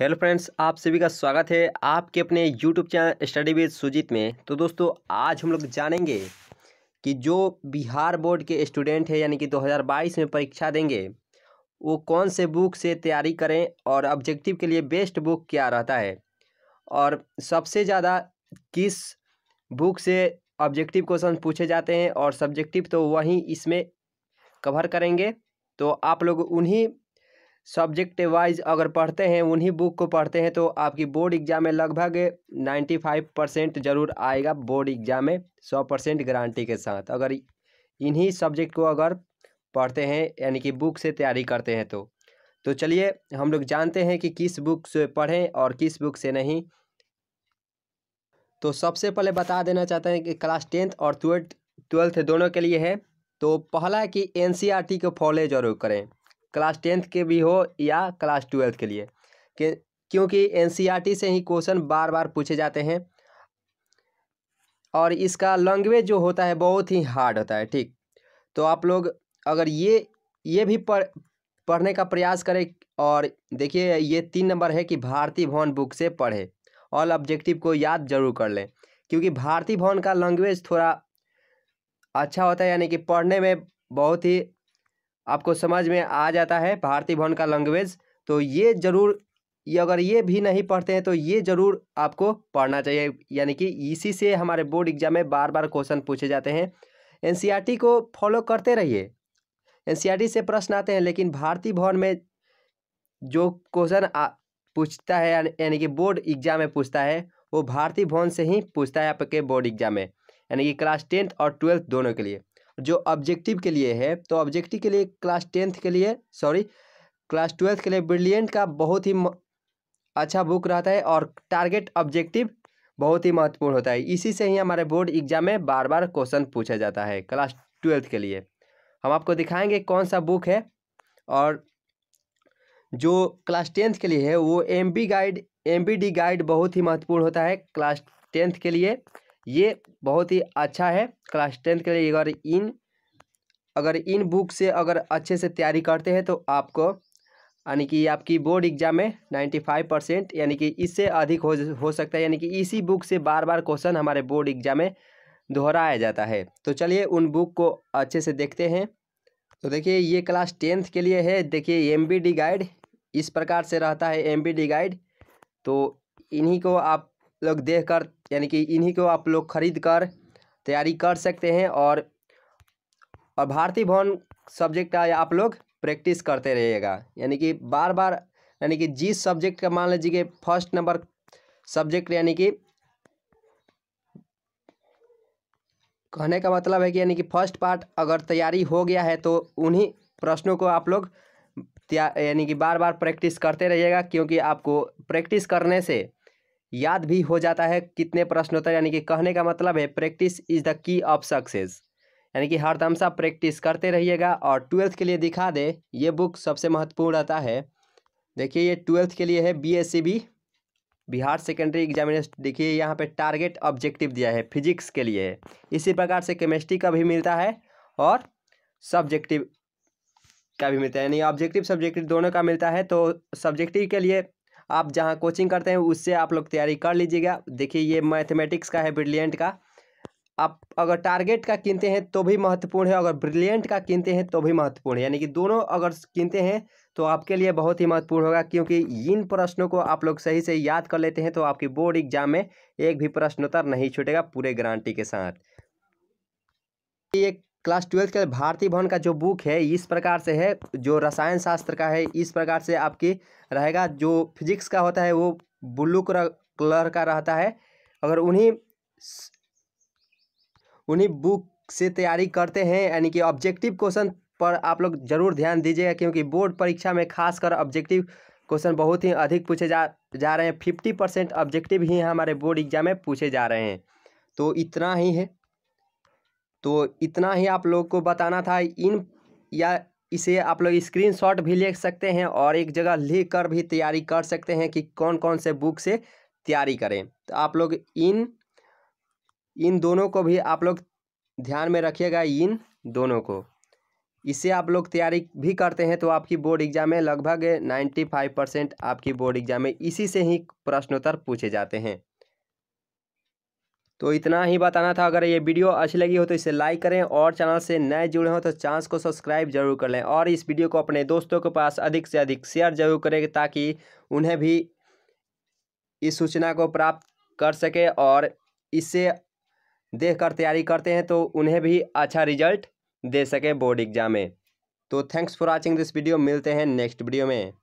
hello friends आप सभी का स्वागत है आपके अपने YouTube channel study with Sujit में तो दोस्तों आज हम लोग जानेंगे कि जो बिहार बोर्ड के स्टूडेंट हैं यानी कि 2022 में परीक्षा देंगे वो कौन से बुक से तैयारी करें और ऑब्जेक्टिव के लिए बेस्ट बुक क्या रहता है और सबसे ज़्यादा किस बुक से ऑब्जेक्टिव क्वेश्चन पूछे जाते हैं और सब्जेक्टिव तो वहीं इसमें कवर करेंगे तो आप लोग उन्हीं सब्जेक्ट वाइज अगर पढ़ते हैं उन्हीं बुक को पढ़ते हैं तो आपकी बोर्ड एग्जाम में लगभग नाइन्टी फाइव परसेंट जरूर आएगा बोर्ड एग्जाम में सौ परसेंट गारंटी के साथ अगर इन्हीं सब्जेक्ट को अगर पढ़ते हैं यानी कि बुक से तैयारी करते हैं तो तो चलिए हम लोग जानते हैं कि किस बुक से पढ़ें और किस बुक से नहीं तो सबसे पहले बता देना चाहते हैं कि क्लास टेंथ और ट्वेल्थ ट्वेल्थ दोनों के लिए है तो पहला कि एन को फॉलो जरूर करें क्लास टेंथ के भी हो या क्लास ट्वेल्थ के लिए क्योंकि एन e से ही क्वेश्चन बार बार पूछे जाते हैं और इसका लैंग्वेज जो होता है बहुत ही हार्ड होता है ठीक तो आप लोग अगर ये ये भी पढ़ पढ़ने का प्रयास करें और देखिए ये तीन नंबर है कि भारतीय भवन बुक से पढ़े ऑल ऑब्जेक्टिव को याद जरूर कर लें क्योंकि भारतीय भवन का लैंग्वेज थोड़ा अच्छा होता है यानी कि पढ़ने में बहुत ही आपको समझ में आ जाता है भारतीय भवन का लैंग्वेज तो ये ज़रूर ये अगर ये भी नहीं पढ़ते हैं तो ये ज़रूर आपको पढ़ना चाहिए यानी कि इसी से हमारे बोर्ड एग्जाम में बार बार क्वेश्चन पूछे जाते हैं एन को फॉलो करते रहिए एन से प्रश्न आते हैं लेकिन भारतीय भवन में जो क्वेश्चन पूछता है यानी कि बोर्ड एग्जाम में पूछता है वो भारतीय भवन से ही पूछता है आपके बोर्ड एग्जाम में यानी कि क्लास टेंथ और ट्वेल्थ दोनों के लिए जो ऑब्जेक्टिव के लिए है तो ऑब्जेक्टिव के लिए क्लास टेंथ के लिए सॉरी क्लास ट्वेल्थ के लिए ब्रिलियंट का बहुत ही अच्छा बुक रहता है और टारगेट ऑब्जेक्टिव बहुत ही महत्वपूर्ण होता है इसी से ही हमारे बोर्ड एग्जाम में बार बार क्वेश्चन पूछा जाता है क्लास ट्वेल्थ के लिए हम आपको दिखाएंगे कौन सा बुक है और जो क्लास टेंथ के लिए है वो M B guide M B D guide बहुत ही महत्वपूर्ण होता है क्लास टेंथ के लिए ये बहुत ही अच्छा है क्लास टेंथ के लिए अगर इन अगर इन बुक से अगर अच्छे से तैयारी करते हैं तो आपको यानी कि आपकी बोर्ड एग्जाम में नाइन्टी फाइव परसेंट यानी कि इससे अधिक हो हो सकता है यानी कि इसी बुक से बार बार क्वेश्चन हमारे बोर्ड एग्जाम में दोहराया जाता है तो चलिए उन बुक को अच्छे से देखते हैं तो देखिए ये क्लास टेंथ के लिए है देखिए एम गाइड इस प्रकार से रहता है एम गाइड तो इन्हीं को आप लोग देख कर यानी कि इन्हीं को आप लोग खरीद कर तैयारी कर सकते हैं और और भारतीय भवन सब्जेक्ट का आप लोग प्रैक्टिस करते रहिएगा यानी कि बार बार यानी कि जिस सब्जेक्ट का मान लीजिए कि फर्स्ट नंबर सब्जेक्ट यानी कि कहने का मतलब है कि यानी कि फर्स्ट पार्ट अगर तैयारी हो गया है तो उन्हीं प्रश्नों को आप लोग यानी कि बार बार प्रैक्टिस करते रहिएगा क्योंकि आपको प्रैक्टिस करने से याद भी हो जाता है कितने प्रश्न हैं यानी कि कहने का मतलब है practice is the key of success यानी कि हर सा प्रैक्टिस करते रहिएगा और ट्वेल्थ के लिए दिखा दे ये बुक सबसे महत्वपूर्ण रहता है देखिए ये ट्वेल्थ के लिए है B S C B Bihar secondary examination देखिए यहाँ पे टारगेट ऑब्जेक्टिव दिया है फिजिक्स के लिए इसी प्रकार से केमिस्ट्री का भी मिलता है और सब्जेक्टिव का भी मिलता है यानी ऑब्जेक्टिव सब्जेक्टिव दोनों का मिलता है तो सब्जेक्टिव के लिए आप जहाँ कोचिंग करते हैं उससे आप लोग तैयारी कर लीजिएगा देखिए ये मैथमेटिक्स का है ब्रिलियंट का आप अगर टारगेट का किनते हैं तो भी महत्वपूर्ण है अगर ब्रिलियंट का किनते हैं तो भी महत्वपूर्ण है यानी कि दोनों अगर किनते हैं तो आपके लिए बहुत ही महत्वपूर्ण होगा क्योंकि इन प्रश्नों को आप लोग सही से याद कर लेते हैं तो आपकी बोर्ड एग्जाम में एक भी प्रश्नोत्तर नहीं छूटेगा पूरे गारंटी के साथ क्लास ट्वेल्थ के भारतीय भवन का जो बुक है इस प्रकार से है जो रसायन शास्त्र का है इस प्रकार से आपकी रहेगा जो फिजिक्स का होता है वो ब्लू कलर का रहता है अगर उन्हीं उन्हीं बुक से तैयारी करते हैं यानी कि ऑब्जेक्टिव क्वेश्चन पर आप लोग जरूर ध्यान दीजिएगा क्योंकि बोर्ड परीक्षा में खासकर ऑब्जेक्टिव क्वेश्चन बहुत ही अधिक पूछे जा जा रहे हैं फिफ्टी परसेंट ऑब्जेक्टिव ही हमारे बोर्ड एग्जाम में पूछे जा रहे हैं तो इतना ही है तो इतना ही आप लोग को बताना था इन या इसे आप लोग स्क्रीनशॉट भी ले सकते हैं और एक जगह लिख कर भी तैयारी कर सकते हैं कि कौन कौन से बुक से तैयारी करें तो आप लोग इन इन दोनों को भी आप लोग ध्यान में रखिएगा इन दोनों को इससे आप लोग तैयारी भी करते हैं तो आपकी बोर्ड एग्जाम में लगभग नाइन्टी फाइव परसेंट आपकी बोर्ड एग्जाम में इसी से ही प्रश्नोत्तर पूछे जाते हैं तो इतना ही बताना था अगर ये वीडियो अच्छी लगी हो तो इसे लाइक करें और चैनल से नए जुड़े हों तो चैनल को सब्सक्राइब जरूर कर लें और इस वीडियो को अपने दोस्तों के पास अधिक से अधिक शेयर जरूर करें ताकि उन्हें भी इस सूचना को प्राप्त कर सके और इससे देख कर तैयारी करते हैं तो उन्हें भी अच्छा रिजल्ट दे सके बोर्ड एग्जाम में तो thanks for watching this video मिलते हैं नेक्स्ट वीडियो में